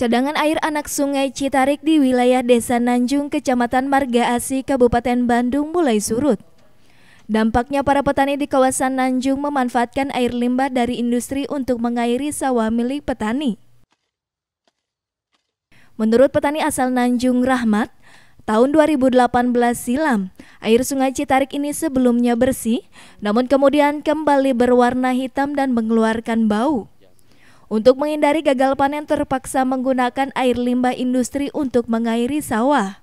Cadangan air anak sungai Citarik di wilayah Desa Nanjung, Kecamatan Marga Asi, Kabupaten Bandung mulai surut. Dampaknya para petani di kawasan Nanjung memanfaatkan air limbah dari industri untuk mengairi sawah milik petani. Menurut petani asal Nanjung Rahmat, tahun 2018 silam, air sungai Citarik ini sebelumnya bersih, namun kemudian kembali berwarna hitam dan mengeluarkan bau. Untuk menghindari gagal panen terpaksa menggunakan air limbah industri untuk mengairi sawah.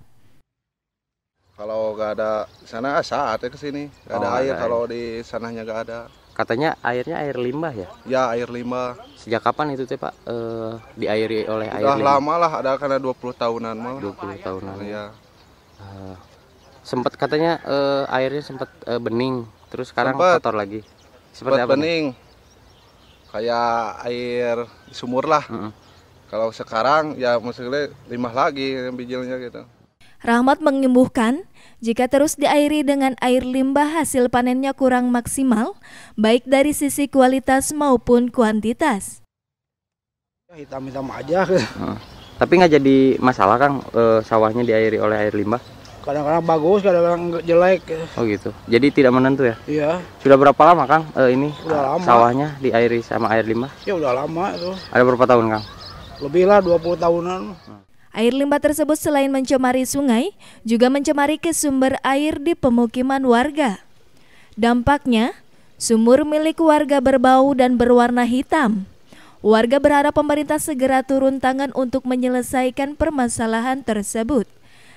Kalau nggak ada sana ah, saatnya ke sini, oh, ada air. air. Kalau di sananya nggak ada. Katanya airnya air limbah ya? Ya air limbah. Sejak kapan itu teh Pak e, diairi oleh Udah air limbah? lama lah, ada karena 20 tahunan malah. 20 tahunan. Iya. Uh, eh, sempat katanya uh, airnya sempat uh, bening, terus sekarang sempet. kotor lagi. Seperti sempet apa? bening. Nih? kayak air sumur lah. Uh -uh. Kalau sekarang ya maksudnya limbah lagi yang bijinya gitu. Rahmat mengimbuhkan, jika terus diairi dengan air limbah hasil panennya kurang maksimal, baik dari sisi kualitas maupun kuantitas. Ya, hitam-hitam aja. Uh, tapi nggak jadi masalah kan uh, sawahnya diairi oleh air limbah? kadang-kadang bagus kadang-kadang jelek gitu. oh gitu jadi tidak menentu ya iya sudah berapa lama kang eh, ini udah eh, lama. sawahnya diairi sama air limbah ya udah lama itu ada berapa tahun kang lebih lah 20 tahunan Air limbah tersebut selain mencemari sungai, juga mencemari ke sumber air di pemukiman warga. Dampaknya, sumur milik warga berbau dan berwarna hitam. Warga berharap pemerintah segera turun tangan untuk menyelesaikan permasalahan tersebut.